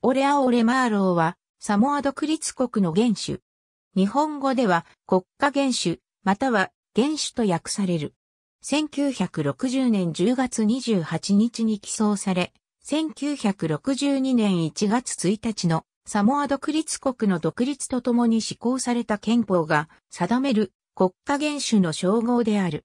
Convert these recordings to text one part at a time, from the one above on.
オレアオレマーローは、サモア独立国の元首。日本語では国家元首、または元首と訳される。1960年10月28日に起草され、1962年1月1日のサモア独立国の独立とともに施行された憲法が定める国家元首の称号である。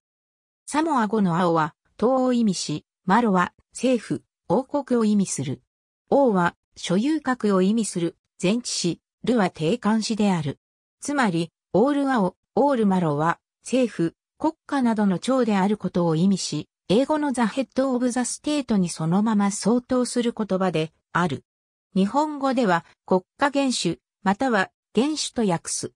サモア語の青は党を意味し、マロは政府、王国を意味する。王は所有格を意味する前置詞、るは定冠詞である。つまり、オールアオ、オールマロは、政府、国家などの長であることを意味し、英語のザ・ヘッド・オブ・ザ・ステートにそのまま相当する言葉である。日本語では国家元首、または元首と訳す。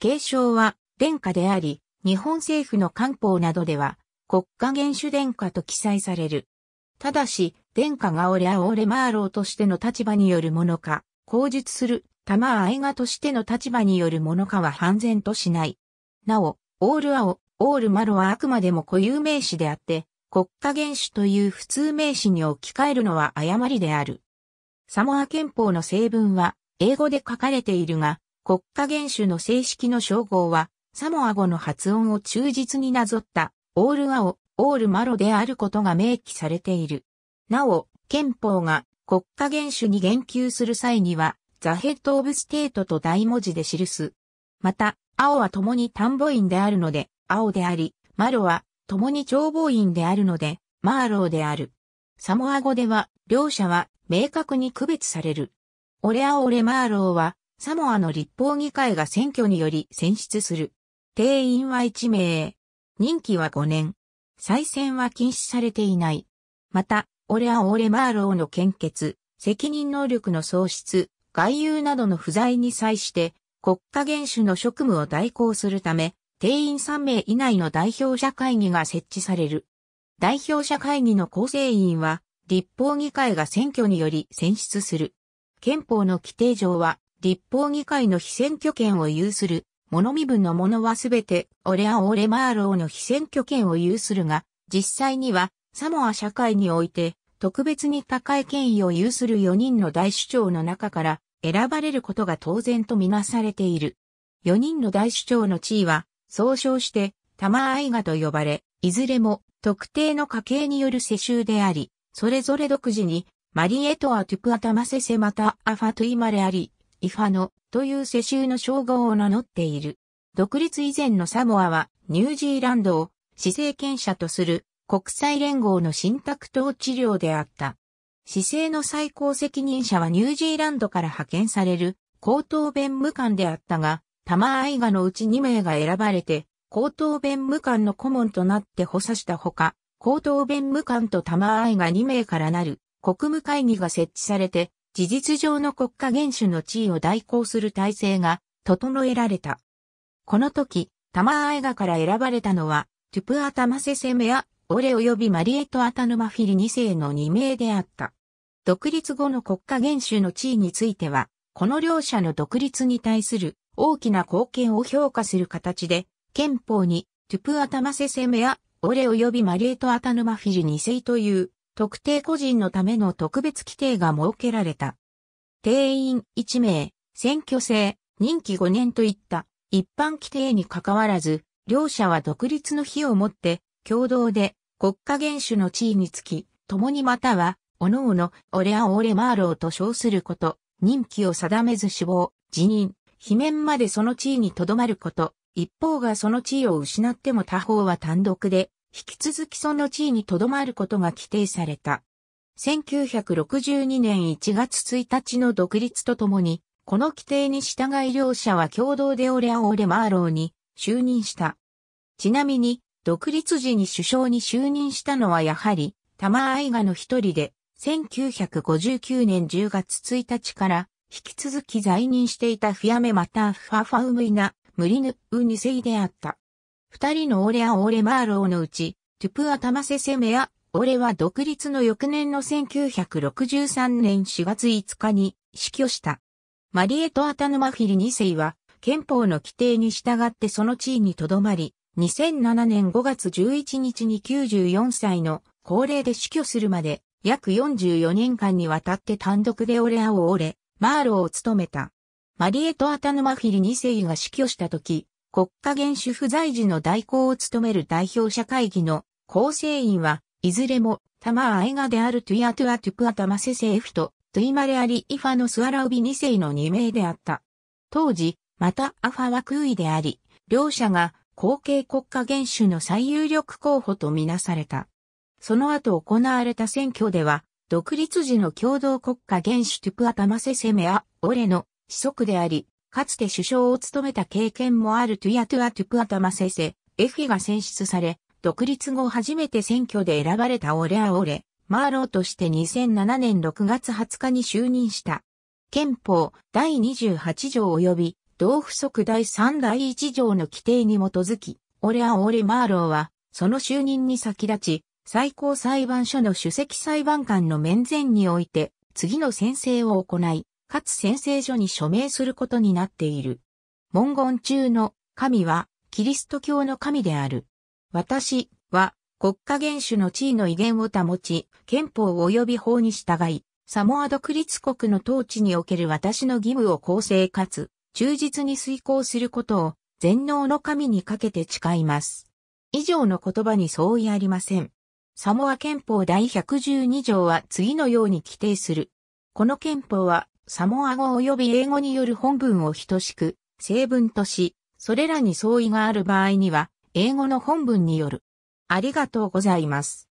継承は殿下であり、日本政府の官報などでは国家元首殿下と記載される。ただし、殿下がオレアオーレマーローとしての立場によるものか、口述する、玉マーアイガとしての立場によるものかは判然としない。なお、オールアオ、オールマロはあくまでも固有名詞であって、国家元首という普通名詞に置き換えるのは誤りである。サモア憲法の成文は英語で書かれているが、国家元首の正式の称号は、サモア語の発音を忠実になぞった、オールアオ、オールマロであることが明記されている。なお、憲法が国家元首に言及する際には、ザ・ヘッド・オブ・ステートと大文字で記す。また、青は共に田んぼ院であるので、青であり、マロは共に長望院であるので、マーローである。サモア語では、両者は明確に区別される。オレアオレマーローは、サモアの立法議会が選挙により選出する。定員は1名。任期は5年。再選は禁止されていない。また、オレア・オーレ・マーローの献血、責任能力の喪失、外遊などの不在に際して、国家元首の職務を代行するため、定員3名以内の代表者会議が設置される。代表者会議の構成員は、立法議会が選挙により選出する。憲法の規定上は、立法議会の非選挙権を有する、物身分の者はすべて、オレア・オレ・マーローの非選挙権を有するが、実際には、サモア社会において、特別に高い権威を有する4人の大首長の中から選ばれることが当然とみなされている。4人の大首長の地位は、総称して、玉愛賀と呼ばれ、いずれも特定の家系による世襲であり、それぞれ独自に、マリエトアトゥプアタマセセまたアファトゥイマレアリ、イファノという世襲の称号を名乗っている。独立以前のサモアはニュージーランドを死政権者とする国際連合の信託統治領であった。市政の最高責任者はニュージーランドから派遣される高等弁務官であったが、タマアイガのうち2名が選ばれて、高等弁務官の顧問となって補佐したほか、高等弁務官とタマアイガ2名からなる国務会議が設置されて、事実上の国家元首の地位を代行する体制が整えられた。この時、タマアイガから選ばれたのは、トゥプアタマセセメアオレ及びマリエト・アタヌマフィリ2世の2名であった。独立後の国家元首の地位については、この両者の独立に対する大きな貢献を評価する形で、憲法にトゥプアタマセセメやオレ及びマリエト・アタヌマフィリ2世という特定個人のための特別規定が設けられた。定員1名、選挙制、任期5年といった一般規定にかかわらず、両者は独立の日をもって共同で国家元首の地位につき、共にまたは、おのおの、オレアオーレマーローと称すること、任期を定めず死亡、辞任、罷免までその地位に留まること、一方がその地位を失っても他方は単独で、引き続きその地位に留まることが規定された。1962年1月1日の独立とともに、この規定に従い両者は共同でオレアオーレマーローに就任した。ちなみに、独立時に首相に就任したのはやはり、玉イガの一人で、1959年10月1日から、引き続き在任していたフィアメまたファファウムイナ、ムリヌ、ウニセイであった。二人のオレア・オーレ・マーローのうち、トゥプア・タマセセメア、オレは独立の翌年の1963年4月5日に死去した。マリエト・アタヌマフィリ2世は、憲法の規定に従ってその地位に留まり、2007年5月11日に94歳の高齢で死去するまで約44年間にわたって単独でオレアをオレ、マーロを務めた。マリエト・アタヌマフィリ2世が死去した時、国家元首不在時の代行を務める代表者会議の構成員は、いずれも、タマー・アイガであるトゥアトゥアトゥプアタマセセエフと、トゥイマレアリ・イファノスアラウビ2世の2名であった。当時、またアファは空位であり、両者が後継国家元首の最有力候補とみなされた。その後行われた選挙では、独立時の共同国家元首トゥプアタマセセメア、オレの子息であり、かつて首相を務めた経験もあるトゥヤトゥアトゥプアタマセセ、エフィが選出され、独立後初めて選挙で選ばれたオレアオレ、マーローとして2007年6月20日に就任した。憲法第28条及び同不足第3第1条の規定に基づき、オレア・オーレ・マーローは、その就任に先立ち、最高裁判所の主席裁判官の面前において、次の宣誓を行い、かつ宣誓書に署名することになっている。文言中の神は、キリスト教の神である。私は、国家元首の地位の威厳を保ち、憲法及び法に従い、サモア独立国の統治における私の義務を公正かつ、忠実に遂行することを全能の神にかけて誓います。以上の言葉に相違ありません。サモア憲法第112条は次のように規定する。この憲法はサモア語及び英語による本文を等しく成文とし、それらに相違がある場合には英語の本文による。ありがとうございます。